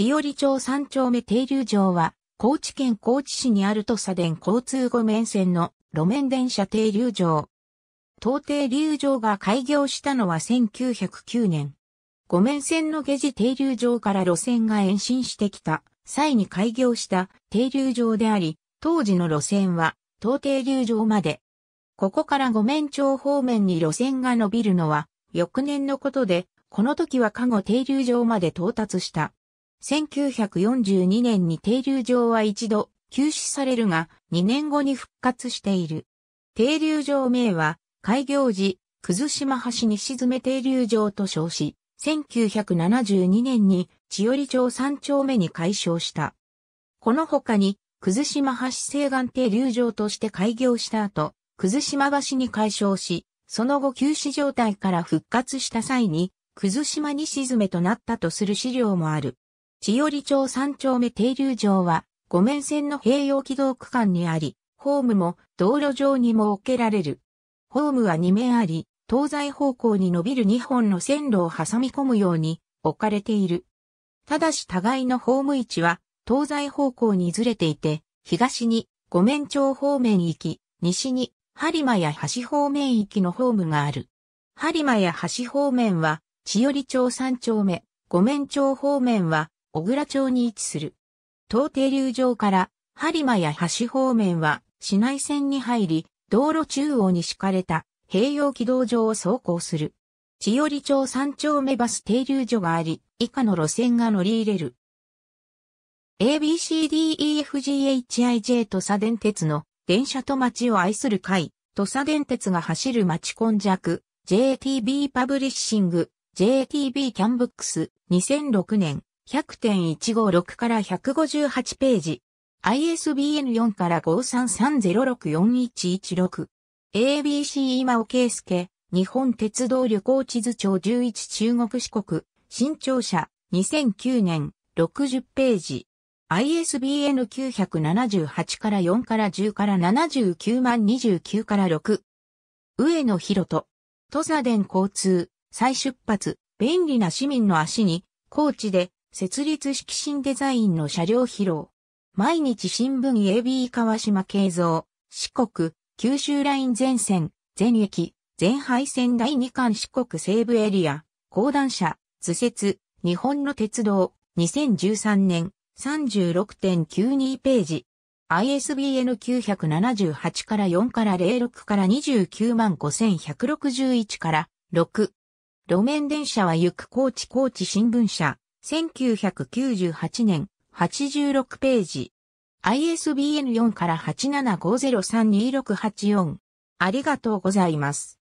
千代町三丁目停留場は、高知県高知市にある土佐電交通五面線の路面電車停留場。東停留場が開業したのは1909年。五面線の下地停留場から路線が延伸してきた際に開業した停留場であり、当時の路線は東停留場まで。ここから五面町方面に路線が伸びるのは翌年のことで、この時は加護停留場まで到達した。1942年に停留場は一度休止されるが、2年後に復活している。停留場名は、開業時、葛島橋に沈め停留場と称し、1972年に千代町3丁目に改称した。この他に、葛島橋西岸停留場として開業した後、葛島橋に改称し、その後休止状態から復活した際に、葛島に沈めとなったとする資料もある。千代町三丁目停留場は、五面線の併用軌道区間にあり、ホームも道路上に設けられる。ホームは2面あり、東西方向に伸びる2本の線路を挟み込むように置かれている。ただし互いのホーム位置は東西方向にずれていて、東に五面町方面行き、西に播磨や橋方面行きのホームがある。播磨や橋方面は、千代町三丁目、五面町方面は、小倉町に位置する。東停留場から播磨や橋方面は市内線に入り、道路中央に敷かれた併用軌道上を走行する。千寄町三丁目バス停留所があり、以下の路線が乗り入れる。ABCDEFGHIJ 土佐電鉄の電車と街を愛する会、土佐電鉄が走る街根弱、JTB パブリッシング、JTB キャンブックス、2006年、100.156から158ページ。ISBN 4から5 3 3 0 6 4 1 1 6 ABC 今尾圭介、日本鉄道旅行地図帳11中国四国、新庁舎2009年、60ページ。ISBN 978から4から10から79万29から6。上野博人。土佐伝交通、再出発、便利な市民の足に、高知で設立式新デザインの車両披露。毎日新聞 AB 川島慶三、四国、九州ライン全線、全駅、全廃線第二関四国西部エリア、高段車、図説、日本の鉄道、2013年、36.92ページ。ISBN 978から4から06から29万5161から6。路面電車は行く高知高知新聞社、1998年、86ページ。ISBN4 から875032684。ありがとうございます。